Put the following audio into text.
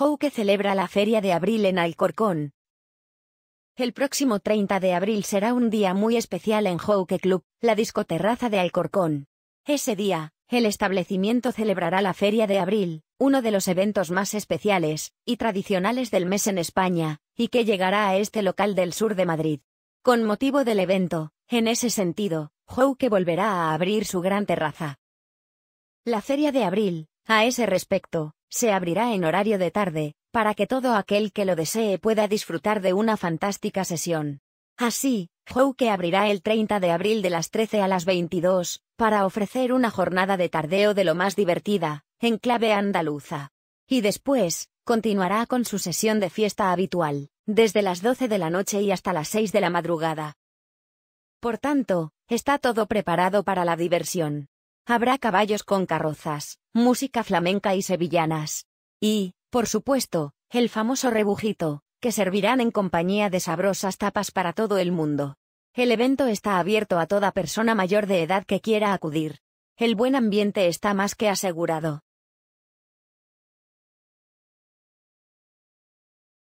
Houke celebra la Feria de Abril en Alcorcón. El próximo 30 de abril será un día muy especial en Houke Club, la discoterraza de Alcorcón. Ese día, el establecimiento celebrará la Feria de Abril, uno de los eventos más especiales y tradicionales del mes en España, y que llegará a este local del sur de Madrid. Con motivo del evento, en ese sentido, Houke volverá a abrir su gran terraza. La Feria de Abril, a ese respecto, se abrirá en horario de tarde, para que todo aquel que lo desee pueda disfrutar de una fantástica sesión. Así, Jouke abrirá el 30 de abril de las 13 a las 22, para ofrecer una jornada de tardeo de lo más divertida, en clave andaluza. Y después, continuará con su sesión de fiesta habitual, desde las 12 de la noche y hasta las 6 de la madrugada. Por tanto, está todo preparado para la diversión. Habrá caballos con carrozas, música flamenca y sevillanas. Y, por supuesto, el famoso rebujito, que servirán en compañía de sabrosas tapas para todo el mundo. El evento está abierto a toda persona mayor de edad que quiera acudir. El buen ambiente está más que asegurado.